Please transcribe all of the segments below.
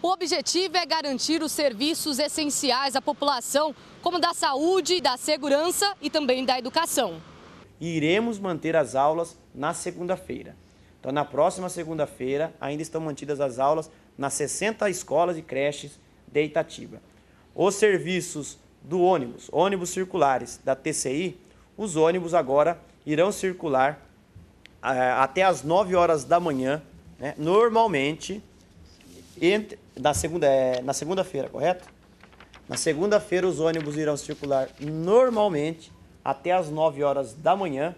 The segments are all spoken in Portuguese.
O objetivo é garantir os serviços essenciais à população, como da saúde, da segurança e também da educação. Iremos manter as aulas na segunda-feira. Então, na próxima segunda-feira, ainda estão mantidas as aulas nas 60 escolas e creches de Itatiba. Os serviços do ônibus, ônibus circulares da TCI, os ônibus agora irão circular eh, até as 9 horas da manhã, né, normalmente, entre, da segunda, é, na segunda-feira, correto? Na segunda-feira os ônibus irão circular normalmente até as 9 horas da manhã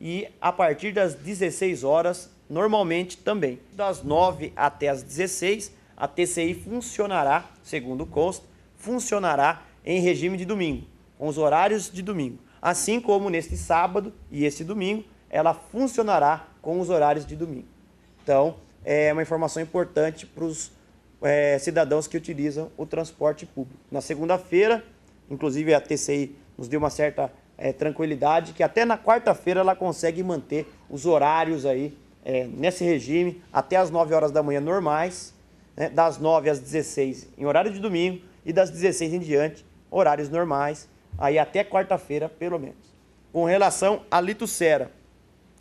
e a partir das 16 horas, normalmente também. Das 9 até as 16, a TCI funcionará, segundo o COST, funcionará em regime de domingo, com os horários de domingo. Assim como neste sábado e este domingo, ela funcionará com os horários de domingo. Então, é uma informação importante para os é, cidadãos que utilizam o transporte público. Na segunda-feira, inclusive a TCI nos deu uma certa é, tranquilidade que até na quarta-feira ela consegue manter os horários aí é, nesse regime até as 9 horas da manhã normais, né, das 9 às 16 em horário de domingo e das 16 em diante, horários normais, aí até quarta-feira pelo menos. Com relação à Litucera,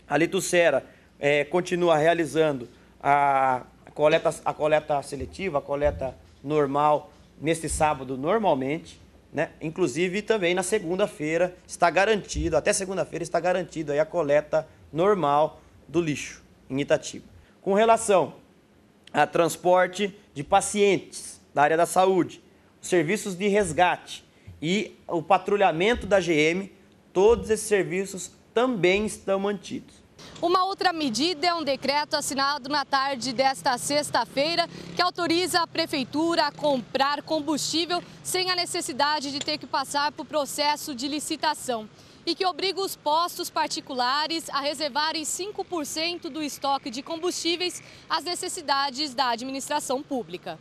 a Litucera é, continua realizando a coleta, a coleta seletiva, a coleta normal, neste sábado, normalmente. Né? Inclusive também na segunda-feira está garantido, até segunda-feira está garantido aí a coleta normal do lixo em Itatiba. Com relação a transporte de pacientes da área da saúde, serviços de resgate e o patrulhamento da GM, todos esses serviços também estão mantidos. Uma outra medida é um decreto assinado na tarde desta sexta-feira que autoriza a prefeitura a comprar combustível sem a necessidade de ter que passar por processo de licitação e que obriga os postos particulares a reservarem 5% do estoque de combustíveis às necessidades da administração pública.